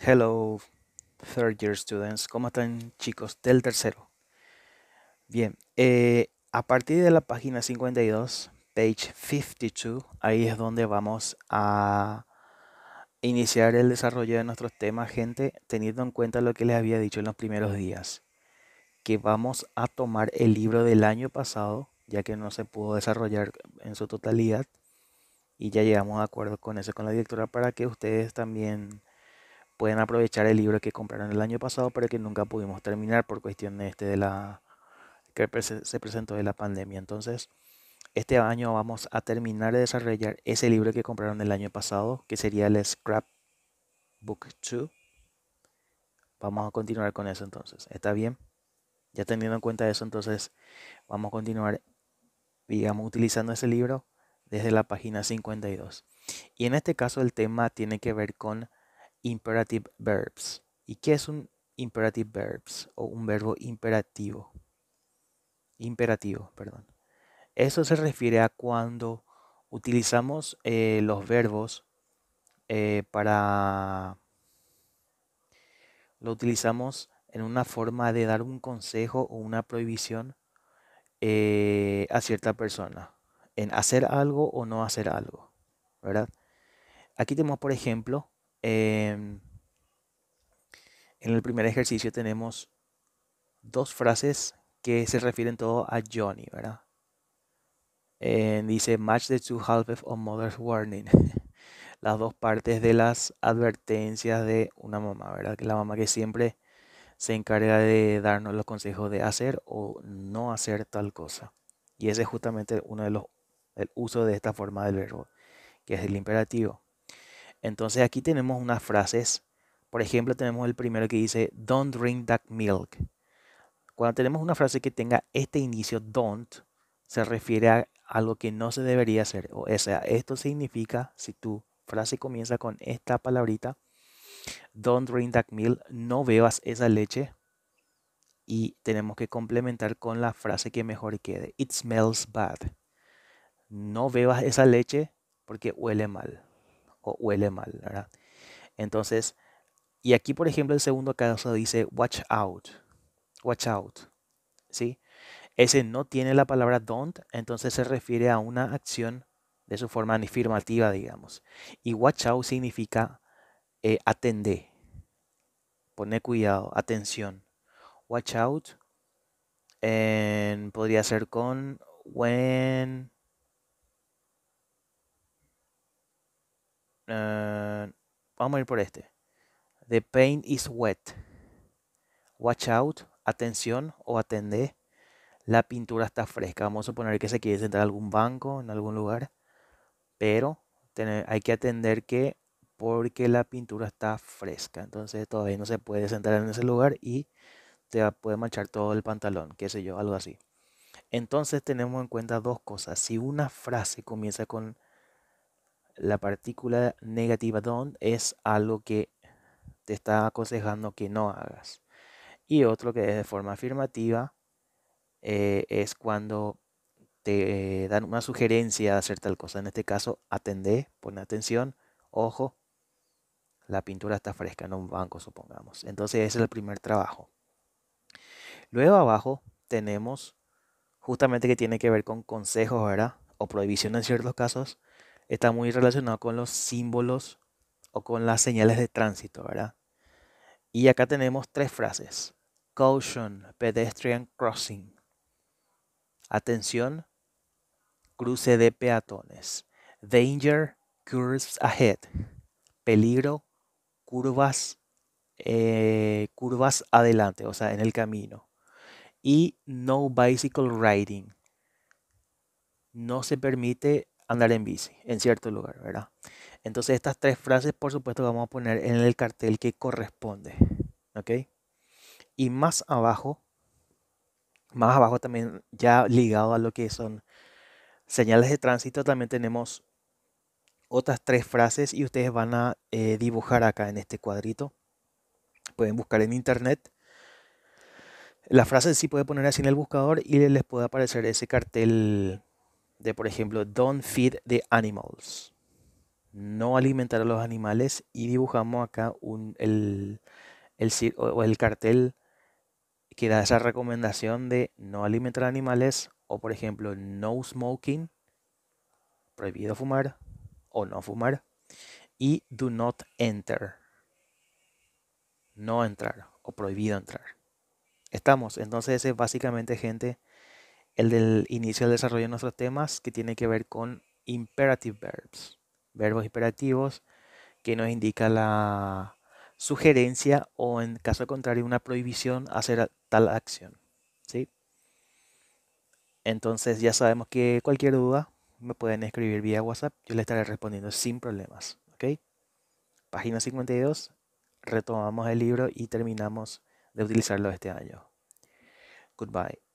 Hello, third year students. ¿Cómo están, chicos del tercero? Bien, eh, a partir de la página 52, page 52, ahí es donde vamos a iniciar el desarrollo de nuestros temas, gente, teniendo en cuenta lo que les había dicho en los primeros días, que vamos a tomar el libro del año pasado, ya que no se pudo desarrollar en su totalidad, y ya llegamos a acuerdo con eso con la directora para que ustedes también pueden aprovechar el libro que compraron el año pasado, pero que nunca pudimos terminar por cuestión de, este de la que se presentó de la pandemia. Entonces, este año vamos a terminar de desarrollar ese libro que compraron el año pasado, que sería el Scrapbook 2. Vamos a continuar con eso entonces. ¿Está bien? Ya teniendo en cuenta eso, entonces vamos a continuar, digamos, utilizando ese libro desde la página 52. Y en este caso el tema tiene que ver con imperative verbs. ¿Y qué es un imperative verbs o un verbo imperativo? Imperativo, perdón. Eso se refiere a cuando utilizamos eh, los verbos eh, para... Lo utilizamos en una forma de dar un consejo o una prohibición eh, a cierta persona. En hacer algo o no hacer algo. ¿Verdad? Aquí tenemos, por ejemplo, Em, en el primer ejercicio tenemos dos frases que se refieren todo a Johnny, ¿verdad? dice match the two halves of mother's warning. las dos partes de las advertencias de una mamá, ¿verdad? Que la mamá que siempre se encarga de darnos los consejos de hacer o no hacer tal cosa. Y ese es justamente uno de los el uso de esta forma del verbo, que es el imperativo. Entonces aquí tenemos unas frases. Por ejemplo, tenemos el primero que dice, don't drink that milk. Cuando tenemos una frase que tenga este inicio, don't, se refiere a algo que no se debería hacer. O sea, esto significa, si tu frase comienza con esta palabrita, don't drink that milk, no bebas esa leche. Y tenemos que complementar con la frase que mejor quede, it smells bad. No bebas esa leche porque huele mal huele mal, Entonces, y aquí, por ejemplo, el segundo caso dice watch out, watch out, ¿sí? Ese no tiene la palabra don't, entonces se refiere a una acción de su forma afirmativa, digamos. Y watch out significa eh, atender, poner cuidado, atención. Watch out podría ser con when Ah, vamos a ir por este. The paint is wet. Watch out, atención o atendé. La pintura está fresca. Vamos a suponer que se quiere sentar algún banco, en algún lugar. Pero hay que atender que porque la pintura está fresca. Entonces todavía no se puede sentar en ese lugar y te puede manchar todo el pantalón, qué sé yo, algo así. Entonces tenemos en cuenta dos cosas. Si una frase comienza con la partícula negativa don es algo que te está aconsejando que no hagas. Y otro que es de forma afirmativa eh, es cuando te dan una sugerencia de hacer tal cosa. En este caso, atendé, pon atención, ojo, la pintura está fresca en un banco, supongamos. Entonces ese es el primer trabajo. Luego abajo tenemos justamente que tiene que ver con consejos, ¿verdad? O prohibición en ciertos casos está muy relacionado con los símbolos o con las señales de tránsito, ¿verdad? Y acá tenemos tres frases. Caution, pedestrian crossing. Atención, cruce de peatones. Danger, curves ahead. Peligro, curvas, eh, curvas adelante, o sea, en el camino. Y no bicycle riding. No se permite andar en bici en cierto lugar, ¿verdad? Entonces estas tres frases, por supuesto, vamos a poner en el cartel que corresponde, ¿ok? Y más abajo, más abajo también, ya ligado a lo que son señales de tránsito, también tenemos otras tres frases y ustedes van a eh, dibujar acá en este cuadrito. Pueden buscar en internet. La frase sí puede poner así en el buscador y les puede aparecer ese cartel de, por ejemplo, Don't Feed the Animals. No alimentar a los animales. Y dibujamos acá un, el, el, o el cartel que da esa recomendación de no alimentar animales o por ejemplo no smoking, prohibido fumar o no fumar y do not enter, no entrar o prohibido entrar. Estamos, entonces es básicamente gente el del inicio del desarrollo de nuestros temas que tiene que ver con imperative verbs, verbos imperativos que nos indica la sugerencia o en caso contrario una prohibición hacer tal acción. Entonces ya sabemos que cualquier duda me pueden escribir vía WhatsApp, yo le estaré respondiendo sin problemas. Okay. Página 52, retomamos el libro y terminamos de utilizarlo este año. Goodbye.